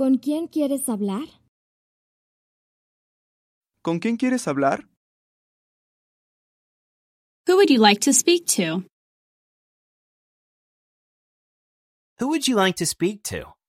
¿Con quién quieres hablar? ¿Con quién quieres hablar? Who would you like to speak to? Who would you like to speak to?